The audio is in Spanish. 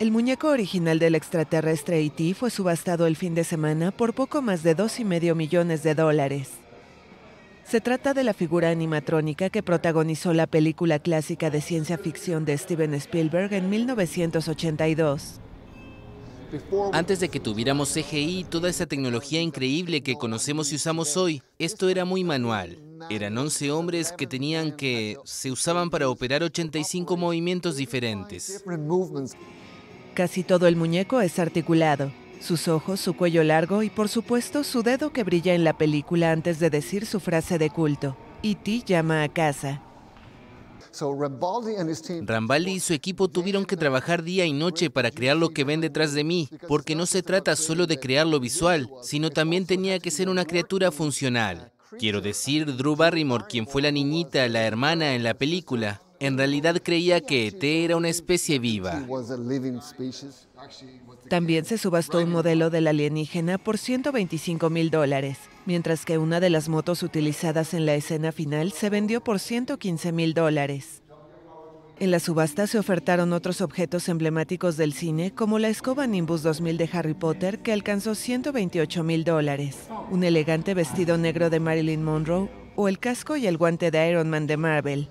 El muñeco original del extraterrestre E.T. fue subastado el fin de semana por poco más de y medio millones de dólares. Se trata de la figura animatrónica que protagonizó la película clásica de ciencia ficción de Steven Spielberg en 1982. Antes de que tuviéramos CGI, toda esa tecnología increíble que conocemos y usamos hoy, esto era muy manual. Eran 11 hombres que tenían que... se usaban para operar 85 movimientos diferentes. Casi todo el muñeco es articulado. Sus ojos, su cuello largo y por supuesto su dedo que brilla en la película antes de decir su frase de culto. Iti e llama a casa. Rambaldi y su equipo tuvieron que trabajar día y noche para crear lo que ven detrás de mí, porque no se trata solo de crear lo visual, sino también tenía que ser una criatura funcional. Quiero decir, Drew Barrymore, quien fue la niñita, la hermana en la película, en realidad creía que ET era una especie viva. También se subastó un modelo del alienígena por 125 mil dólares, mientras que una de las motos utilizadas en la escena final se vendió por 115 mil dólares. En la subasta se ofertaron otros objetos emblemáticos del cine, como la escoba Nimbus 2000 de Harry Potter, que alcanzó 128 mil dólares, un elegante vestido negro de Marilyn Monroe o el casco y el guante de Iron Man de Marvel.